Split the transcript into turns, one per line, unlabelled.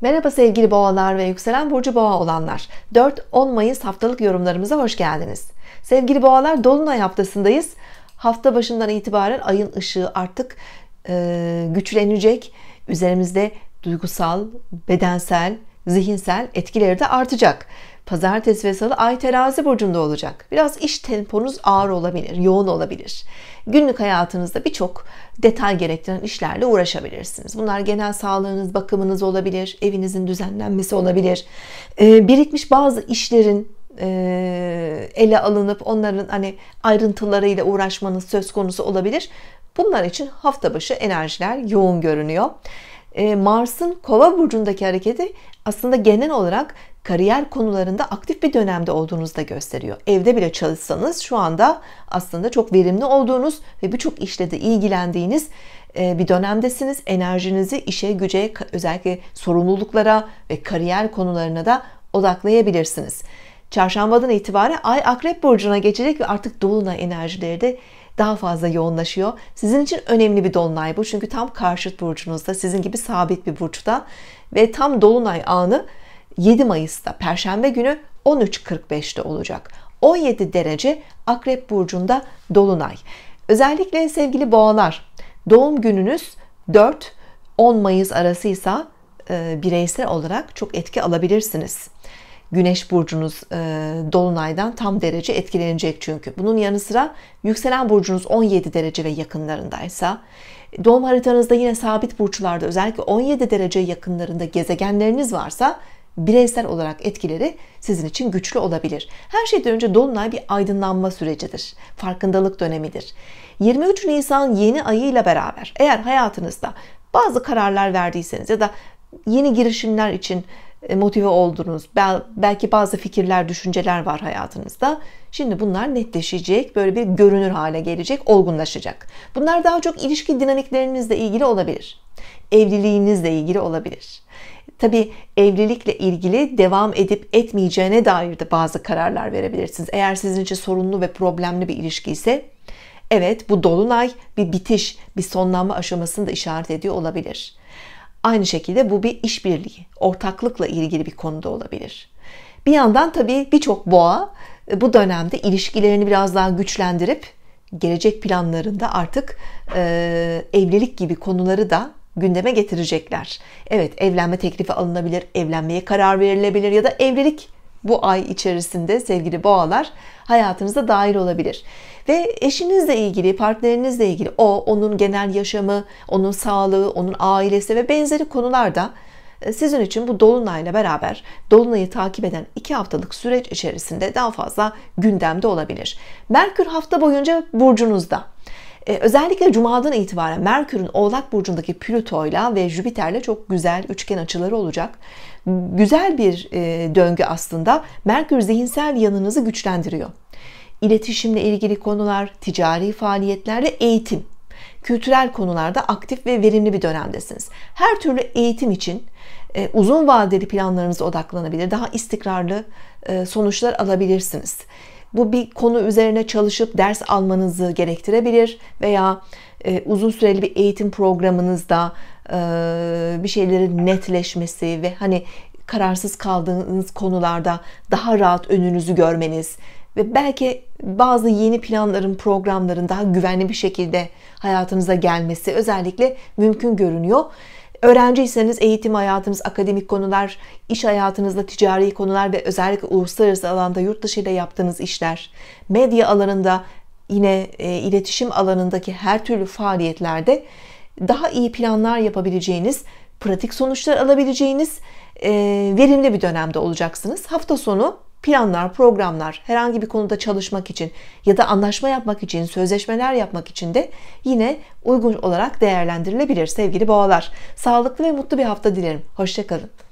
Merhaba sevgili boğalar ve yükselen burcu boğa olanlar. 4-10 Mayıs haftalık yorumlarımıza hoş geldiniz. Sevgili boğalar dolunay haftasındayız. Hafta başından itibaren ayın ışığı artık e, güçlenecek. Üzerimizde duygusal, bedensel, zihinsel etkileri de artacak. Pazartesi ve salı ay terazi burcunda olacak. Biraz iş temponuz ağır olabilir, yoğun olabilir. Günlük hayatınızda birçok detay gerektiren işlerle uğraşabilirsiniz. Bunlar genel sağlığınız, bakımınız olabilir, evinizin düzenlenmesi olabilir. Ee, birikmiş bazı işlerin e, ele alınıp onların hani ayrıntılarıyla uğraşmanız söz konusu olabilir. Bunlar için hafta başı enerjiler yoğun görünüyor. Ee, Mars'ın kova burcundaki hareketi aslında genel olarak kariyer konularında aktif bir dönemde olduğunuzu da gösteriyor. Evde bile çalışsanız şu anda aslında çok verimli olduğunuz ve birçok işle de ilgilendiğiniz e, bir dönemdesiniz. Enerjinizi işe, güce, özellikle sorumluluklara ve kariyer konularına da odaklayabilirsiniz. Çarşambadan itibaren Ay Akrep Burcu'na geçecek ve artık Dolunay enerjileri de daha fazla yoğunlaşıyor. Sizin için önemli bir Dolunay bu. Çünkü tam karşıt burcunuzda, sizin gibi sabit bir burçta ve tam Dolunay anı 7 Mayıs'ta, Perşembe günü 13.45'te olacak. 17 derece Akrep Burcu'nda Dolunay. Özellikle sevgili boğalar, doğum gününüz 4-10 Mayıs arasıysa e, bireysel olarak çok etki alabilirsiniz. Güneş burcunuz e, dolunaydan tam derece etkilenecek çünkü. Bunun yanı sıra yükselen burcunuz 17 derece ve yakınlarındaysa doğum haritanızda yine sabit burçlarda özellikle 17 derece yakınlarında gezegenleriniz varsa bireysel olarak etkileri sizin için güçlü olabilir. Her şeyden önce dolunay bir aydınlanma sürecidir. Farkındalık dönemidir. 23 Nisan yeni ayıyla beraber eğer hayatınızda bazı kararlar verdiyseniz ya da yeni girişimler için e, motive oldunuz. Belki bazı fikirler, düşünceler var hayatınızda. Şimdi bunlar netleşecek, böyle bir görünür hale gelecek, olgunlaşacak. Bunlar daha çok ilişki dinamiklerinizle ilgili olabilir. Evliliğinizle ilgili olabilir. Tabi evlilikle ilgili devam edip etmeyeceğine dair de bazı kararlar verebilirsiniz. Eğer sizin için sorunlu ve problemli bir ilişki ise evet bu dolunay bir bitiş, bir sonlanma aşamasını da işaret ediyor olabilir. Aynı şekilde bu bir işbirliği, ortaklıkla ilgili bir konuda olabilir. Bir yandan tabii birçok boğa e, bu dönemde ilişkilerini biraz daha güçlendirip gelecek planlarında artık e, evlilik gibi konuları da gündeme getirecekler. Evet evlenme teklifi alınabilir, evlenmeye karar verilebilir ya da evlilik bu ay içerisinde sevgili boğalar hayatınıza dahil olabilir. Ve eşinizle ilgili, partnerinizle ilgili o, onun genel yaşamı, onun sağlığı, onun ailesi ve benzeri konularda e, sizin için bu dolunayla beraber dolunayı takip eden iki haftalık süreç içerisinde daha fazla gündemde olabilir. Merkür hafta boyunca burcunuzda. E, özellikle Cuma'dan itibaren Merkür'ün Oğlak Burcu'ndaki Plüto'yla ve Jüpiter'le çok güzel üçgen açıları olacak. Güzel bir e, döngü aslında. Merkür zihinsel yanınızı güçlendiriyor. İletişimle ilgili konular, ticari faaliyetlerle eğitim. Kültürel konularda aktif ve verimli bir dönemdesiniz. Her türlü eğitim için e, uzun vadeli planlarınıza odaklanabilir, daha istikrarlı sonuçlar alabilirsiniz. Bu bir konu üzerine çalışıp ders almanızı gerektirebilir veya e, uzun süreli bir eğitim programınızda e, bir şeylerin netleşmesi ve hani kararsız kaldığınız konularda daha rahat önünüzü görmeniz ve belki bazı yeni planların, programların daha güvenli bir şekilde hayatınıza gelmesi özellikle mümkün görünüyor. Öğrenciyseniz eğitim hayatınız, akademik konular, iş hayatınızda ticari konular ve özellikle uluslararası alanda yurt dışı ile yaptığınız işler, medya alanında yine e, iletişim alanındaki her türlü faaliyetlerde daha iyi planlar yapabileceğiniz, pratik sonuçlar alabileceğiniz e, verimli bir dönemde olacaksınız. Hafta sonu planlar, programlar, herhangi bir konuda çalışmak için ya da anlaşma yapmak için, sözleşmeler yapmak için de yine uygun olarak değerlendirilebilir sevgili boğalar. Sağlıklı ve mutlu bir hafta dilerim. Hoşçakalın.